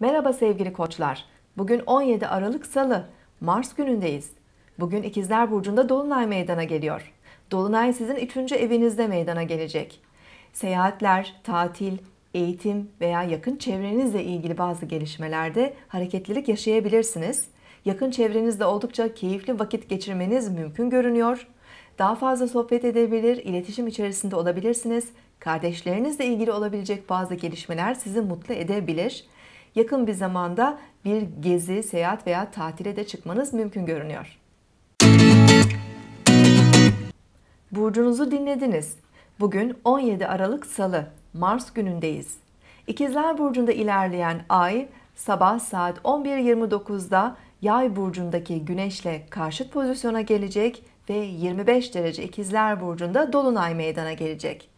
Merhaba sevgili koçlar. Bugün 17 Aralık Salı. Mars günündeyiz. Bugün İkizler Burcu'nda Dolunay meydana geliyor. Dolunay sizin 3. evinizde meydana gelecek. Seyahatler, tatil, eğitim veya yakın çevrenizle ilgili bazı gelişmelerde hareketlilik yaşayabilirsiniz. Yakın çevrenizde oldukça keyifli vakit geçirmeniz mümkün görünüyor. Daha fazla sohbet edebilir, iletişim içerisinde olabilirsiniz. Kardeşlerinizle ilgili olabilecek bazı gelişmeler sizi mutlu edebilir.'' yakın bir zamanda bir gezi, seyahat veya tatile de çıkmanız mümkün görünüyor. Burcunuzu dinlediniz. Bugün 17 Aralık Salı, Mars günündeyiz. İkizler Burcu'nda ilerleyen ay sabah saat 11.29'da Yay burcundaki Güneş'le karşıt pozisyona gelecek ve 25 derece İkizler burcunda dolunay meydana gelecek.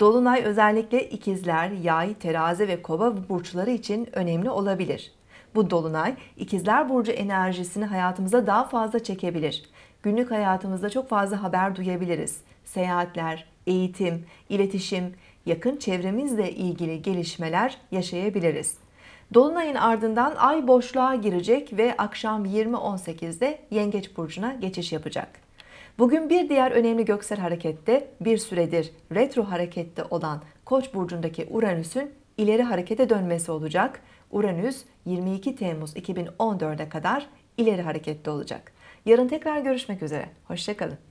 Dolunay özellikle ikizler, yay, terazi ve kova burçları için önemli olabilir. Bu dolunay ikizler burcu enerjisini hayatımıza daha fazla çekebilir. Günlük hayatımızda çok fazla haber duyabiliriz. Seyahatler, eğitim, iletişim, yakın çevremizle ilgili gelişmeler yaşayabiliriz. Dolunayın ardından ay boşluğa girecek ve akşam 20.18'de Yengeç burcuna geçiş yapacak. Bugün bir diğer önemli göksel harekette bir süredir retro harekette olan Koç burcundaki Uranüs'ün ileri harekete dönmesi olacak. Uranüs 22 Temmuz 2014'e kadar ileri harekette olacak. Yarın tekrar görüşmek üzere. Hoşçakalın.